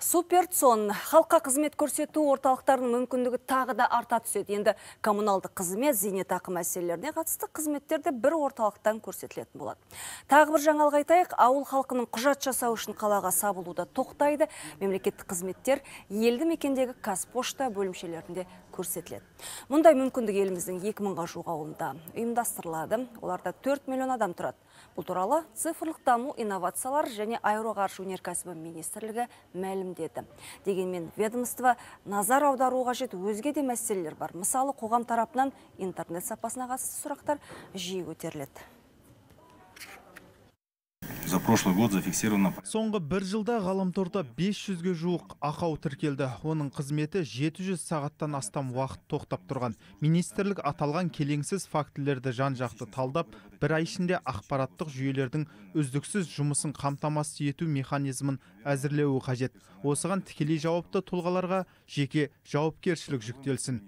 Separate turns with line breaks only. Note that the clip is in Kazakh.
Суперцон халыққа қызмет көрсету орталықтарының мүмкіндігі тағы да арта түседі. Енді коммуналдық қызмет, зейнетақы мәселелеріне қатысты қызметтерді бір орталықтан көрсетілетін болады. Тағы бір жаңалық айтайық, ауыл халқының құжат жасау үшін қалаға сабылуда тоқтайды. Мемлекеттік қызметтер елді мекендегі Қазпошта бөлімшелерінде көрсетіледі. Мұндай мүмкіндік еліміздің 2000-ға жуық ауылында ұйымдастырылады. Оларда 4 миллион адам тұрады. Бұл туралы цифрлық даму инновациялар және аэроғарыш өнеркәсібі министрлігі мәлім деді. Дегенмен ведомство назар аударуға қажет өзге де мәселелер бар. Мысалы, қоғам тарапынан интернет сапасына қатысты сұрақтар жиі көтеріледі
за прошлый год зафиксировано
соңғы бір жылда ғаламторда 500-ге жуық ақау тіркелді оның қызметі 700 сағаттан астам уақыт тоқтап тұрған министрлік аталған келеңсіз фактілерді жан жақты талдап бір ай ішінде ақпараттық жүйелердің үздіксіз жұмысын қамтамасыз ету механизмін әзірлеуі қажет осыған тікелей жауапты тұлғаларға жеке жауапкершілік жүктелсін